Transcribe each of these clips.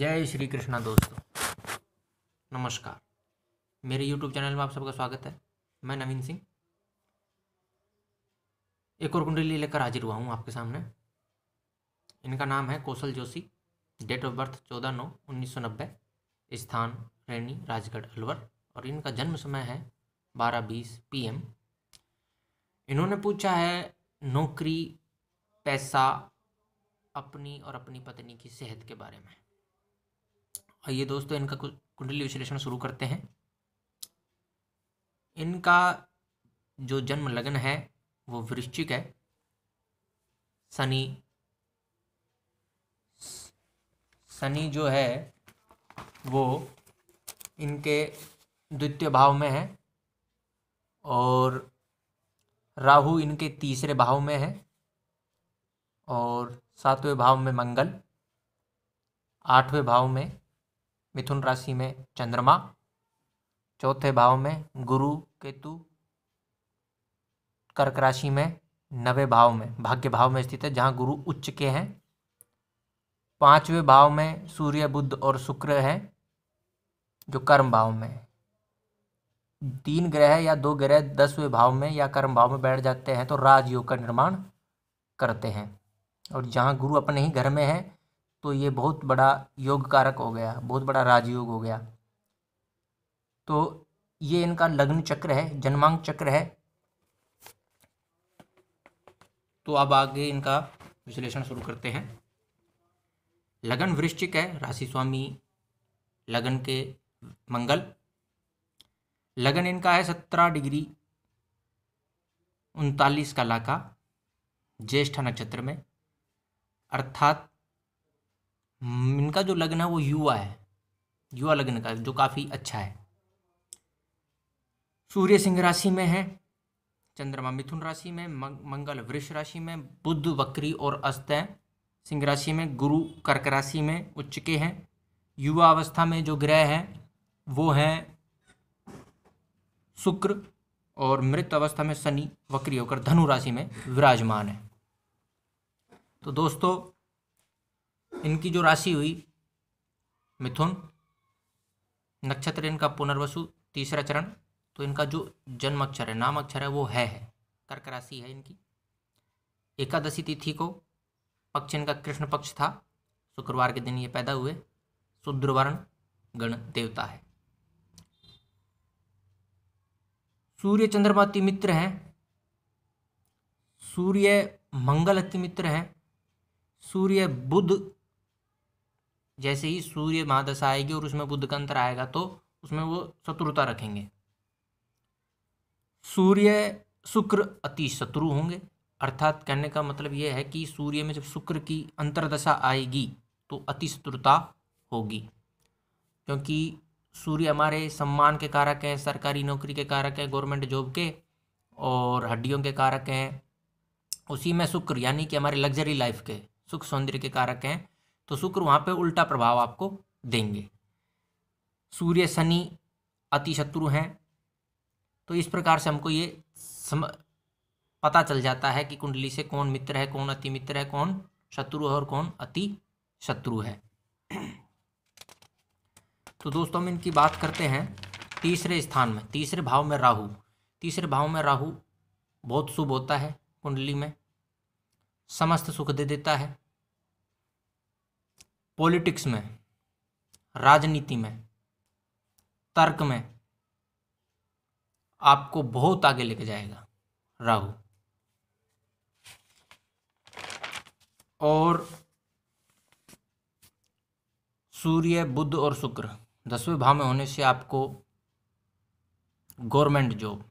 जय श्री कृष्णा दोस्तों नमस्कार मेरे यूट्यूब चैनल में आप सबका स्वागत है मैं नवीन सिंह एक और कुंडली लेकर हाजिर हुआ हूँ आपके सामने इनका नाम है Kaushal Joshi date of birth चौदह नौ उन्नीस सौ नब्बे स्थान रैनी राजगढ़ अलवर और इनका जन्म समय है बारह बीस पी इन्होंने पूछा है नौकरी पैसा अपनी और अपनी पत्नी की सेहत के बारे में आइए दोस्तों इनका कुंडली विश्लेषण शुरू करते हैं इनका जो जन्म लग्न है वो वृश्चिक है शनि शनि जो है वो इनके द्वितीय भाव में है और राहु इनके तीसरे भाव में है और सातवें भाव में मंगल आठवें भाव में मिथुन राशि में चंद्रमा चौथे भाव में गुरु केतु कर्क राशि में नवे भाव में भाग्य भाव में स्थित है जहाँ गुरु उच्च के हैं पांचवें भाव में सूर्य बुद्ध और शुक्र हैं जो कर्म भाव में तीन ग्रह या दो ग्रह दसवें भाव में या कर्म भाव में बैठ जाते हैं तो राजयोग का निर्माण करते हैं और जहाँ गुरु अपने ही घर में है तो ये बहुत बड़ा योग कारक हो गया बहुत बड़ा राजयोग हो गया तो ये इनका लग्न चक्र है जन्मांक चक्र है तो अब आगे इनका विश्लेषण शुरू करते हैं लगन वृश्चिक है राशि स्वामी लगन के मंगल लगन इनका है सत्रह डिग्री उनतालीस का लाका ज्येष्ठा नक्षत्र में अर्थात हम्म, इनका जो लग्न है वो युवा है युवा लग्न का जो काफ़ी अच्छा है सूर्य सिंह राशि में है चंद्रमा मिथुन राशि में मंगल वृष राशि में बुद्ध वक्री और अस्त है सिंह राशि में गुरु कर्क राशि में उच्च के हैं युवा अवस्था में जो ग्रह हैं वो हैं शुक्र और मृत अवस्था में शनि वक्री होकर धनु राशि में विराजमान है तो दोस्तों इनकी जो राशि हुई मिथुन नक्षत्र इनका पुनर्वसु तीसरा चरण तो इनका जो जन्म अक्षर है नाम अक्षर है वो है है कर्क राशि है इनकी एकादशी तिथि को पक्ष इनका कृष्ण पक्ष था शुक्रवार के दिन ये पैदा हुए शुद्रवर्ण गण देवता है सूर्य चंद्रमा अति मित्र हैं सूर्य मंगल अति मित्र हैं सूर्य बुध जैसे ही सूर्य महादशा आएगी और उसमें बुद्ध का अंतर आएगा तो उसमें वो शत्रुता रखेंगे सूर्य शुक्र अति शत्रु होंगे अर्थात कहने का मतलब ये है कि सूर्य में जब शुक्र की अंतरदशा आएगी तो अति शत्रुता होगी क्योंकि सूर्य हमारे सम्मान के कारक हैं सरकारी नौकरी के कारक हैं गवर्नमेंट जॉब के और हड्डियों के कारक हैं उसी में शुक्र यानी कि हमारे लग्जरी लाइफ के सुख सौंदर्य के कारक हैं तो शुक्र वहाँ पे उल्टा प्रभाव आपको देंगे सूर्य शनि अति शत्रु हैं तो इस प्रकार से हमको ये सम पता चल जाता है कि कुंडली से कौन मित्र है कौन अति मित्र है कौन शत्रु है और कौन अति शत्रु है तो दोस्तों हम इनकी बात करते हैं तीसरे स्थान में तीसरे भाव में राहु तीसरे भाव में राहु बहुत शुभ होता है कुंडली में समस्त सुख दे देता है पॉलिटिक्स में राजनीति में तर्क में आपको बहुत आगे लेके जाएगा राहु और सूर्य बुद्ध और शुक्र दसवें भाव में होने से आपको गवर्नमेंट जॉब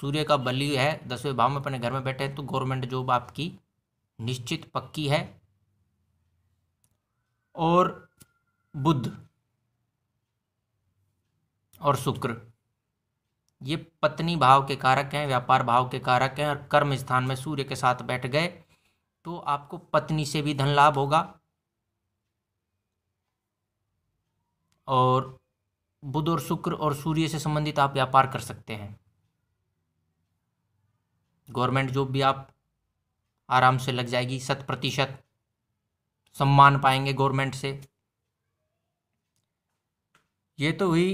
सूर्य का बलि है दसवें भाव में अपने घर में बैठे हैं तो गवर्नमेंट जॉब आपकी निश्चित पक्की है और बुध और शुक्र ये पत्नी भाव के कारक हैं व्यापार भाव के कारक हैं और कर्म स्थान में सूर्य के साथ बैठ गए तो आपको पत्नी से भी धन लाभ होगा और बुध और शुक्र और सूर्य से संबंधित आप व्यापार कर सकते हैं गवर्नमेंट जॉब भी आप आराम से लग जाएगी शत प्रतिशत सम्मान पाएंगे गवर्नमेंट से ये तो हुई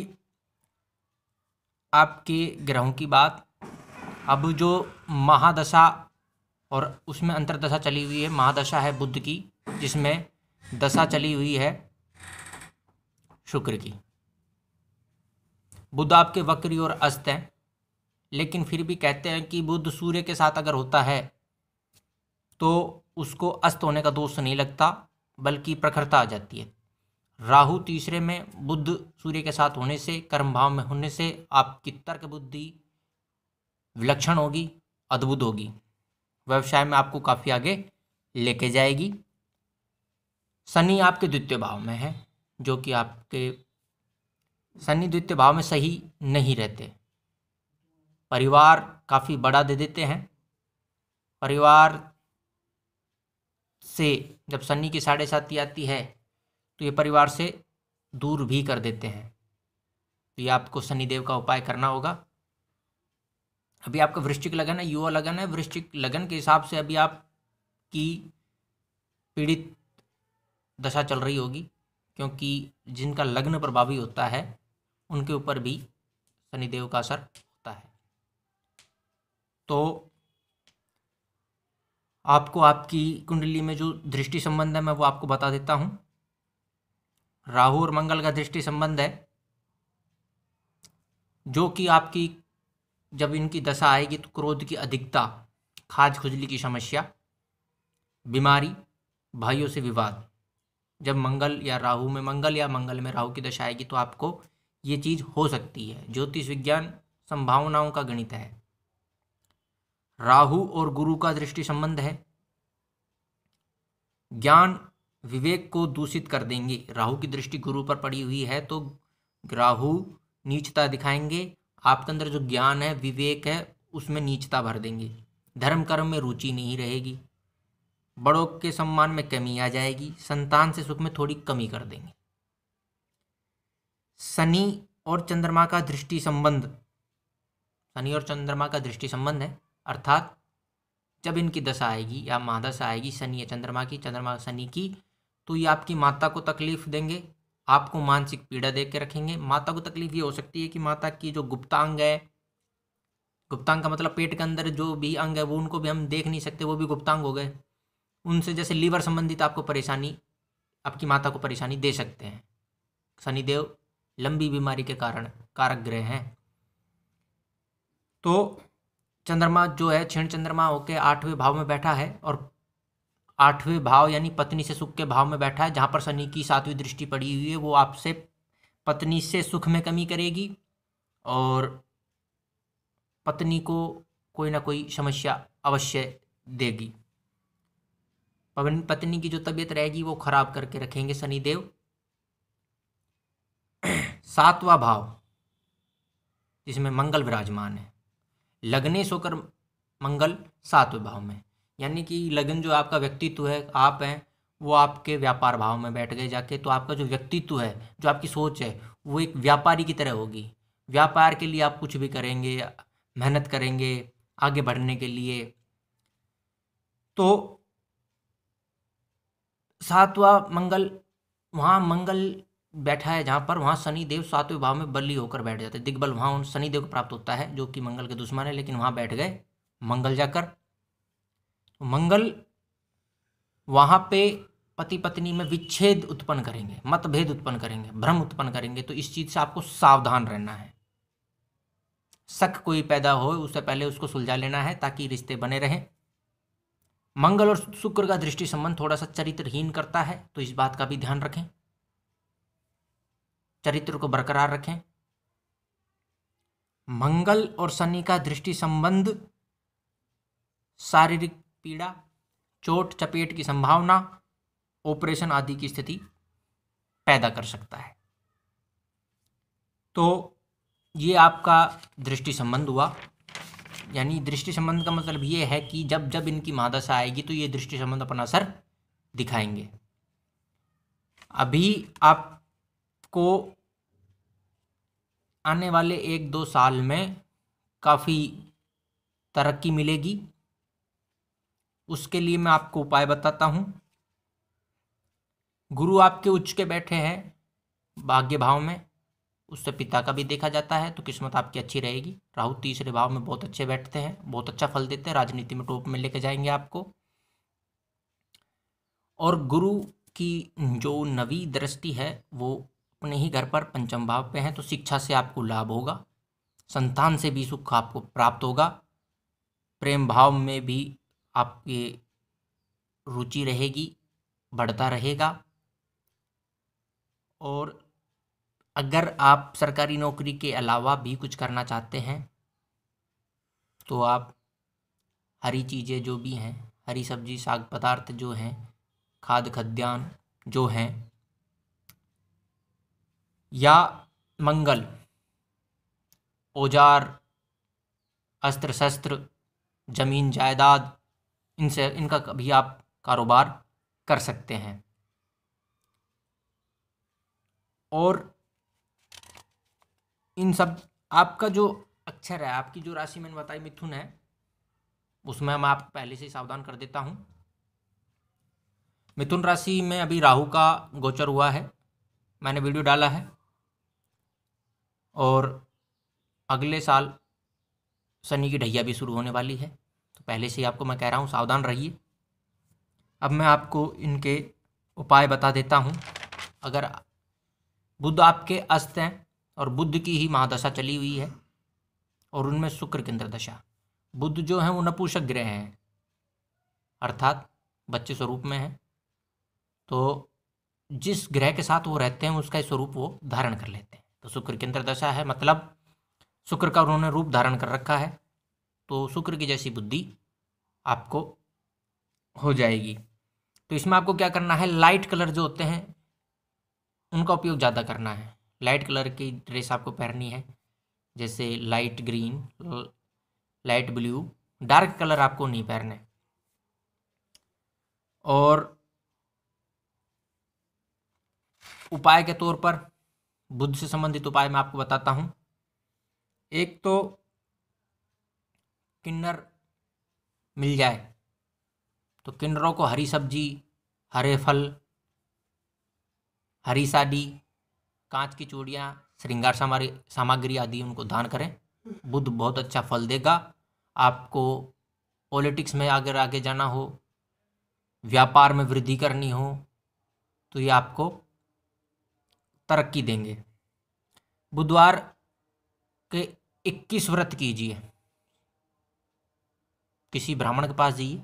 आपके ग्रहों की बात अब जो महादशा और उसमें अंतरदशा चली हुई है महादशा है बुद्ध की जिसमें दशा चली हुई है शुक्र की बुद्ध आपके वक्री और अस्त हैं लेकिन फिर भी कहते हैं कि बुद्ध सूर्य के साथ अगर होता है तो उसको अस्त होने का दोष नहीं लगता बल्कि प्रखरता आ जाती है राहु तीसरे में बुद्ध सूर्य के साथ होने से कर्म भाव में होने से आपकी तर्क बुद्धि विलक्षण होगी अद्भुत होगी व्यवसाय में आपको काफ़ी आगे लेके जाएगी शनि आपके द्वितीय भाव में है जो कि आपके शनि द्वितीय भाव में सही नहीं रहते परिवार काफ़ी बड़ा दे देते हैं परिवार से जब शनि की साढ़े साथी आती है तो ये परिवार से दूर भी कर देते हैं तो ये आपको शनिदेव का उपाय करना होगा अभी आपका वृश्चिक लगन है युवा लगन है वृश्चिक लगन के हिसाब से अभी आप की पीड़ित दशा चल रही होगी क्योंकि जिनका लग्न प्रभावी होता है उनके ऊपर भी शनिदेव का असर होता है तो आपको आपकी कुंडली में जो दृष्टि संबंध है मैं वो आपको बता देता हूँ राहु और मंगल का दृष्टि संबंध है जो कि आपकी जब इनकी दशा आएगी तो क्रोध की अधिकता खाज खुजली की समस्या बीमारी भाइयों से विवाद जब मंगल या राहु में मंगल या मंगल में राहु की दशा आएगी तो आपको ये चीज़ हो सकती है ज्योतिष विज्ञान संभावनाओं का गणित है राहु और गुरु का दृष्टि संबंध है ज्ञान विवेक को दूषित कर देंगे राहु की दृष्टि गुरु पर पड़ी हुई है तो राहु नीचता दिखाएंगे आपके अंदर जो ज्ञान है विवेक है उसमें नीचता भर देंगे धर्म कर्म में रुचि नहीं रहेगी बड़ों के सम्मान में कमी आ जाएगी संतान से सुख में थोड़ी कमी कर देंगे शनि और चंद्रमा का दृष्टि संबंध शनि और चंद्रमा का दृष्टि संबंध है अर्थात जब इनकी दशा आएगी या महादशा आएगी शनि या चंद्रमा की चंद्रमा शनि की तो ये आपकी माता को तकलीफ देंगे आपको मानसिक पीड़ा दे के रखेंगे माता को तकलीफ ये हो सकती है कि माता की जो गुप्तांग है गुप्तांग का मतलब पेट के अंदर जो भी अंग है वो उनको भी हम देख नहीं सकते वो भी गुप्तांग हो गए उनसे जैसे लीवर संबंधित आपको परेशानी आपकी माता को परेशानी दे सकते हैं शनिदेव लंबी बीमारी के कारण कारक ग्रह हैं तो चंद्रमा जो है क्षीण चंद्रमा होकर आठवें भाव में बैठा है और आठवें भाव यानी पत्नी से सुख के भाव में बैठा है जहाँ पर शनि की सातवीं दृष्टि पड़ी हुई है वो आपसे पत्नी से सुख में कमी करेगी और पत्नी को कोई ना कोई समस्या अवश्य देगी पत्नी की जो तबीयत रहेगी वो खराब करके रखेंगे शनिदेव सातवां भाव जिसमें मंगल विराजमान है लगने होकर मंगल सातवें भाव में यानी कि लगन जो आपका व्यक्तित्व है आप हैं वो आपके व्यापार भाव में बैठ गए जाके तो आपका जो व्यक्तित्व है जो आपकी सोच है वो एक व्यापारी की तरह होगी व्यापार के लिए आप कुछ भी करेंगे मेहनत करेंगे आगे बढ़ने के लिए तो सातवां मंगल वहाँ मंगल बैठा है जहाँ पर वहाँ शनिदेव सातवें भाव में बल्ली होकर बैठ जाते हैं दिग्बल वहाँ उन शनिदेव को प्राप्त होता है जो कि मंगल के दुश्मन है लेकिन वहाँ बैठ गए मंगल जाकर मंगल वहाँ पे पति पत्नी में विच्छेद उत्पन्न करेंगे मतभेद उत्पन्न करेंगे भ्रम उत्पन्न करेंगे तो इस चीज़ से आपको सावधान रहना है शक कोई पैदा हो उससे पहले उसको सुलझा लेना है ताकि रिश्ते बने रहें मंगल और शुक्र का दृष्टि संबंध थोड़ा सा चरित्रहीन करता है तो इस बात का भी ध्यान रखें चरित्र को बरकरार रखें मंगल और शनि का दृष्टि संबंध शारीरिक पीड़ा चोट चपेट की संभावना ऑपरेशन आदि की स्थिति पैदा कर सकता है तो ये आपका दृष्टि संबंध हुआ यानी दृष्टि संबंध का मतलब ये है कि जब जब इनकी महादशा आएगी तो ये दृष्टि संबंध अपना असर दिखाएंगे अभी आपको आने वाले एक दो साल में काफ़ी तरक्की मिलेगी उसके लिए मैं आपको उपाय बताता हूँ गुरु आपके उच्च के बैठे हैं भाग्य भाव में उससे पिता का भी देखा जाता है तो किस्मत आपकी अच्छी रहेगी राहु तीसरे भाव में बहुत अच्छे बैठते हैं बहुत अच्छा फल देते हैं राजनीति में टोप में लेके जाएंगे आपको और गुरु की जो नवी दृष्टि है वो अपने ही घर पर पंचम भाव पे हैं तो शिक्षा से आपको लाभ होगा संतान से भी सुख आपको प्राप्त होगा प्रेम भाव में भी आपके रुचि रहेगी बढ़ता रहेगा और अगर आप सरकारी नौकरी के अलावा भी कुछ करना चाहते हैं तो आप हरी चीज़ें जो भी हैं हरी सब्जी साग पदार्थ जो हैं खाद खाद्यान्न जो हैं या मंगल औजार अस्त्र शस्त्र ज़मीन जायदाद इनसे इनका भी आप कारोबार कर सकते हैं और इन सब आपका जो अक्षर है आपकी जो राशि मैंने बताई मिथुन है उसमें मैं आप पहले से ही सावधान कर देता हूँ मिथुन राशि में अभी राहु का गोचर हुआ है मैंने वीडियो डाला है और अगले साल शनि की ढैया भी शुरू होने वाली है तो पहले से ही आपको मैं कह रहा हूँ सावधान रहिए अब मैं आपको इनके उपाय बता देता हूँ अगर बुद्ध आपके अस्त हैं और बुद्ध की ही महादशा चली हुई है और उनमें शुक्र केंद्र दशा बुद्ध जो हैं वो नपुषक ग्रह हैं अर्थात बच्चे स्वरूप में हैं तो जिस ग्रह के साथ वो रहते हैं उसका स्वरूप वो धारण कर लेते हैं तो शुक्र केंद्र दशा है मतलब शुक्र का उन्होंने रूप धारण कर रखा है तो शुक्र की जैसी बुद्धि आपको हो जाएगी तो इसमें आपको क्या करना है लाइट कलर जो होते हैं उनका उपयोग ज़्यादा करना है लाइट कलर की ड्रेस आपको पहननी है जैसे light green light blue dark colour आपको नहीं पहनने और उपाय के तौर पर बुद्ध से संबंधित उपाय मैं आपको बताता हूँ एक तो किन्नर मिल जाए तो किन्नरों को हरी सब्जी हरे फल हरी साड़ी कांच की चूड़ियाँ श्रृंगार सामग्री सामग्री आदि उनको दान करें बुद्ध बहुत अच्छा फल देगा आपको पॉलिटिक्स में अगर आगे, आगे जाना हो व्यापार में वृद्धि करनी हो तो ये आपको तरक्की देंगे बुधवार के इक्कीस व्रत कीजिए किसी ब्राह्मण के पास जाइए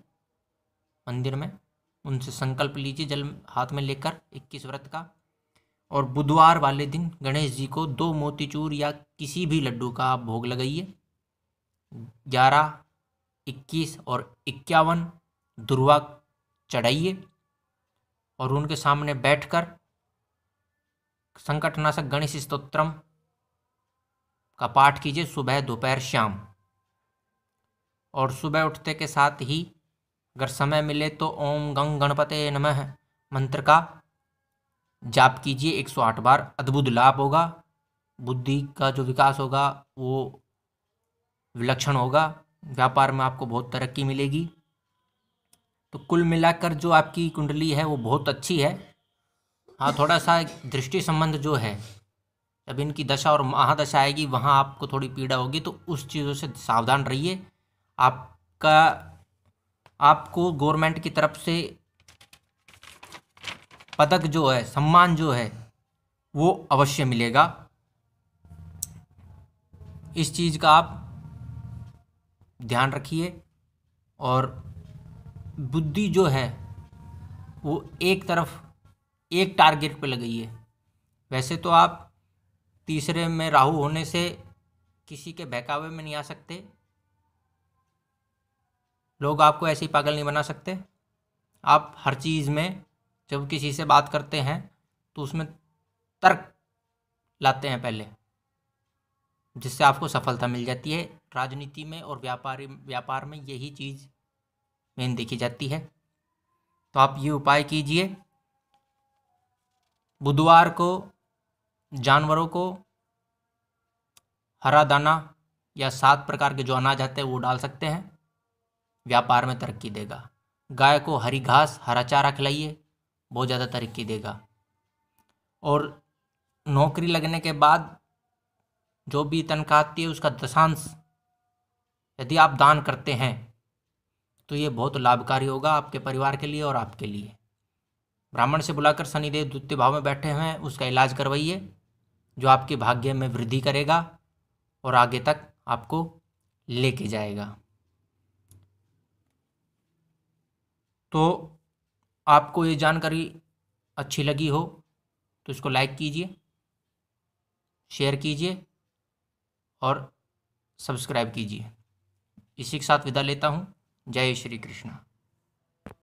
मंदिर में उनसे संकल्प लीजिए जल हाथ में लेकर इक्कीस व्रत का और बुधवार वाले दिन गणेश जी को दो मोतीचूर या किसी भी लड्डू का आप भोग लगाइए ग्यारह इक्कीस और इक्यावन दुर्वा चढ़ाइए और उनके सामने बैठकर संकटनाशक गणेश स्त्रोत्रम का पाठ कीजिए सुबह दोपहर शाम और सुबह उठते के साथ ही अगर समय मिले तो ओम गंग गणपते नमः मंत्र का जाप कीजिए 108 बार अद्भुत लाभ होगा बुद्धि का जो विकास होगा वो विलक्षण होगा व्यापार में आपको बहुत तरक्की मिलेगी तो कुल मिलाकर जो आपकी कुंडली है वो बहुत अच्छी है हाँ थोड़ा सा दृष्टि संबंध जो है जब इनकी दशा और महादशा आएगी वहाँ आपको थोड़ी पीड़ा होगी तो उस चीज़ों से सावधान रहिए आपका आपको गवर्नमेंट की तरफ से पदक जो है सम्मान जो है वो अवश्य मिलेगा इस चीज़ का आप ध्यान रखिए और बुद्धि जो है वो एक तरफ एक टारगेट पे है वैसे तो आप तीसरे में राहु होने से किसी के बहकावे में नहीं आ सकते लोग आपको ऐसे ही पागल नहीं बना सकते आप हर चीज़ में जब किसी से बात करते हैं तो उसमें तर्क लाते हैं पहले जिससे आपको सफलता मिल जाती है राजनीति में और व्यापारी व्यापार में यही चीज़ मेन देखी जाती है तो आप ये उपाय कीजिए बुधवार को जानवरों को हरा दाना या सात प्रकार के जो अनाज आते हैं वो डाल सकते हैं व्यापार में तरक्की देगा गाय को हरी घास हरा चारा खिलाइए बहुत ज़्यादा तरक्की देगा और नौकरी लगने के बाद जो भी तनख्वाह आती है उसका दशांश यदि आप दान करते हैं तो ये बहुत लाभकारी होगा आपके परिवार के लिए और आपके लिए ब्राह्मण से बुलाकर शनिदेव द्वितीय भाव में बैठे हैं उसका इलाज करवाइए जो आपके भाग्य में वृद्धि करेगा और आगे तक आपको लेके जाएगा तो आपको ये जानकारी अच्छी लगी हो तो इसको लाइक कीजिए शेयर कीजिए और सब्सक्राइब कीजिए इसी के साथ विदा लेता हूँ जय श्री कृष्णा